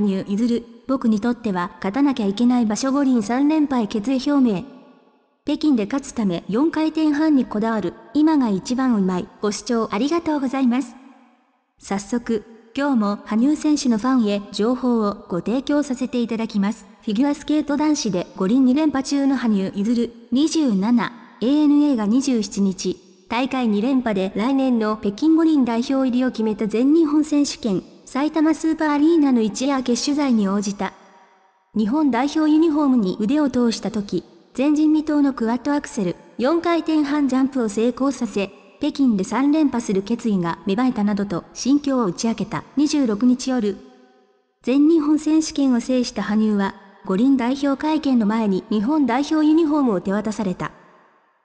羽生結弦、僕にとっては勝たなきゃいけない場所五輪3連敗決意表明。北京で勝つため4回転半にこだわる、今が一番うまい、ご視聴ありがとうございます。早速、今日も羽生選手のファンへ情報をご提供させていただきます。フィギュアスケート男子で五輪2連覇中の羽生結弦27、ANA が27日、大会2連覇で来年の北京五輪代表入りを決めた全日本選手権埼玉スーパーアリーナの一夜明け取材に応じた。日本代表ユニフォームに腕を通した時、前人未到のクワッドアクセル、4回転半ジャンプを成功させ、北京で3連覇する決意が芽生えたなどと心境を打ち明けた26日夜。全日本選手権を制した羽生は、五輪代表会見の前に日本代表ユニフォームを手渡された。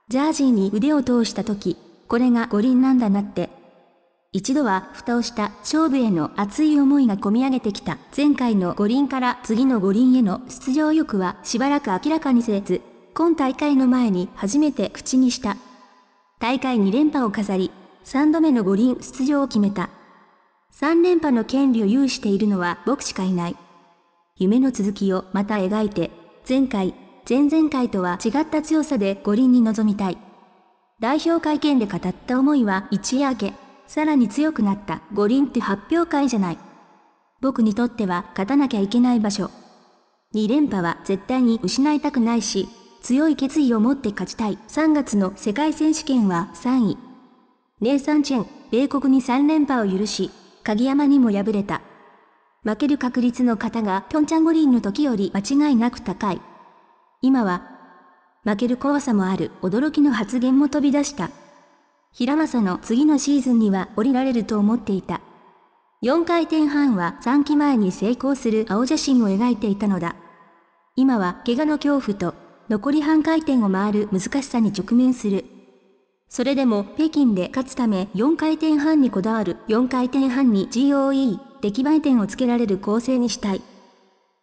ジャージーに腕を通した時、これが五輪なんだなって一度は蓋をした勝負への熱い思いが込み上げてきた前回の五輪から次の五輪への出場欲はしばらく明らかにせず、今大会の前に初めて口にした。大会2連覇を飾り、3度目の五輪出場を決めた。3連覇の権利を有しているのは僕しかいない。夢の続きをまた描いて、前回、前々回とは違った強さで五輪に臨みたい。代表会見で語った思いは一夜明け。さらに強くなった五輪って発表会じゃない。僕にとっては勝たなきゃいけない場所。2連覇は絶対に失いたくないし、強い決意を持って勝ちたい。3月の世界選手権は3位。ネイサン・チェン、米国に3連覇を許し、鍵山にも敗れた。負ける確率の方がピョンチャン五輪の時より間違いなく高い。今は、負ける怖さもある驚きの発言も飛び出した。平正の次のシーズンには降りられると思っていた。4回転半は3期前に成功する青写真を描いていたのだ。今は怪我の恐怖と残り半回転を回る難しさに直面する。それでも北京で勝つため4回転半にこだわる4回転半に GOE 出来栄え点をつけられる構成にしたい。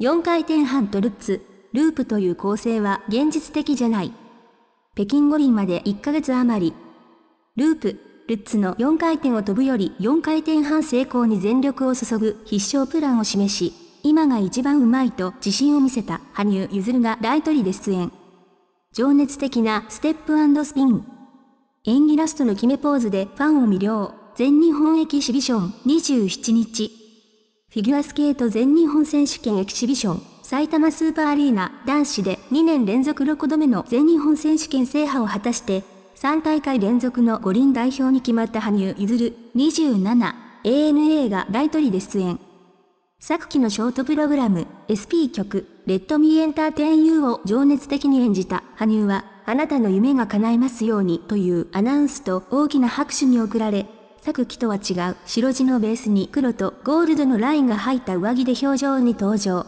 4回転半とルッツ、ループという構成は現実的じゃない。北京五輪まで1ヶ月余りループ、ルッツの4回転を飛ぶより4回転半成功に全力を注ぐ必勝プランを示し、今が一番うまいと自信を見せた羽生結弦が大トリで出演。情熱的なステップスピン。演技ラストの決めポーズでファンを魅了。全日本エキシビション27日。フィギュアスケート全日本選手権エキシビション埼玉スーパーアリーナ男子で2年連続6度目の全日本選手権制覇を果たして3大会連続の五輪代表に決まった羽生結弦27 ANA が大トリで出演。昨季のショートプログラム SP 曲レッドミーエンター i n You を情熱的に演じた羽生はあなたの夢が叶いますようにというアナウンスと大きな拍手に送られ、昨季とは違う白地のベースに黒とゴールドのラインが入った上着で表情に登場。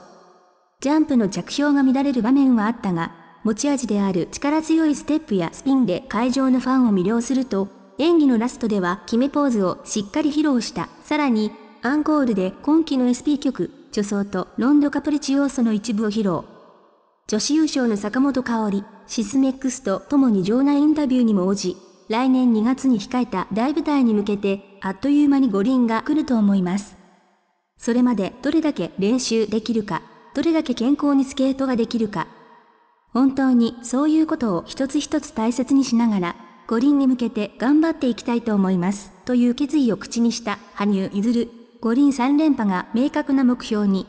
ジャンプの着氷が乱れる場面はあったが、持ち味である力強いステップやスピンで会場のファンを魅了すると、演技のラストでは決めポーズをしっかり披露した。さらに、アンコールで今季の SP 曲、女装とロンドカプリチ要素の一部を披露。女子優勝の坂本香織、シスメックスと共に場内インタビューにも応じ、来年2月に控えた大舞台に向けて、あっという間に五輪が来ると思います。それまでどれだけ練習できるか、どれだけ健康にスケートができるか、本当にそういうことを一つ一つ大切にしながら、五輪に向けて頑張っていきたいと思います。という決意を口にした羽生結弦。五輪3連覇が明確な目標に。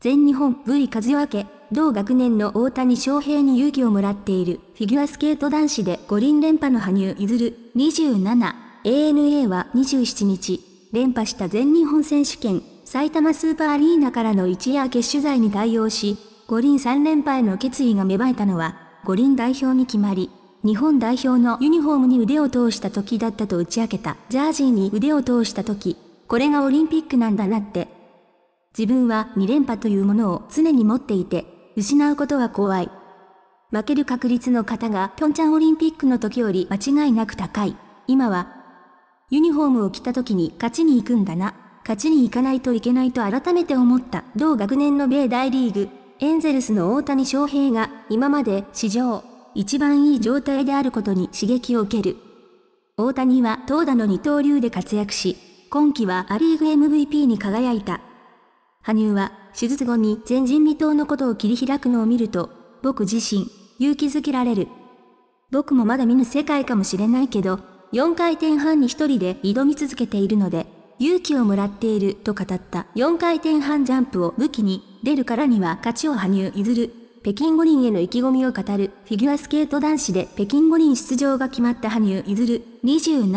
全日本 V 和代明、同学年の大谷翔平に勇気をもらっているフィギュアスケート男子で五輪連覇の羽生結弦27、ANA は27日、連覇した全日本選手権埼玉スーパーアリーナからの一夜明け取材に対応し、五輪3連覇への決意が芽生えたのは、五輪代表に決まり、日本代表のユニフォームに腕を通した時だったと打ち明けた、ジャージーに腕を通した時、これがオリンピックなんだなって。自分は2連覇というものを常に持っていて、失うことは怖い。負ける確率の方がピョンチャンオリンピックの時より間違いなく高い。今は、ユニフォームを着た時に勝ちに行くんだな。勝ちに行かないといけないと改めて思った。同学年の米大リーグ、エンゼルスの大谷翔平が今まで史上一番いい状態であることに刺激を受ける。大谷は投打の二刀流で活躍し、今季はア・リーグ MVP に輝いた。羽生は手術後に前人未到のことを切り開くのを見ると、僕自身、勇気づけられる。僕もまだ見ぬ世界かもしれないけど、4回転半に一人で挑み続けているので、勇気をもらっていると語った4回転半ジャンプを武器に、出るからには勝ちを羽生譲る。北京五輪への意気込みを語るフィギュアスケート男子で北京五輪出場が決まった羽生譲る27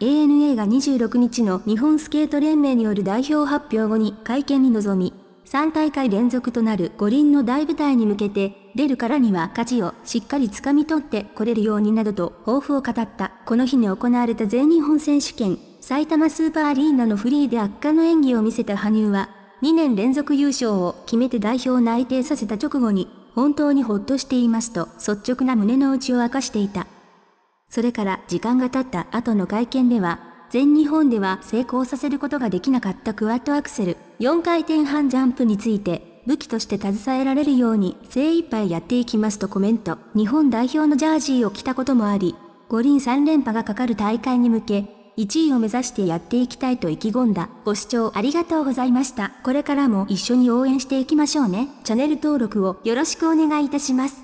ANA が26日の日本スケート連盟による代表発表後に会見に臨み3大会連続となる五輪の大舞台に向けて出るからには勝ちをしっかり掴み取ってこれるようになどと抱負を語ったこの日に行われた全日本選手権埼玉スーパーアリーナのフリーで圧巻の演技を見せた羽生は、2年連続優勝を決めて代表内定させた直後に、本当にほっとしていますと率直な胸の内を明かしていた。それから時間が経った後の会見では、全日本では成功させることができなかったクワッドアクセル、4回転半ジャンプについて、武器として携えられるように精一杯やっていきますとコメント。日本代表のジャージーを着たこともあり、五輪3連覇がかかる大会に向け、1位を目指してやっていきたいと意気込んだ。ご視聴ありがとうございました。これからも一緒に応援していきましょうね。チャンネル登録をよろしくお願いいたします。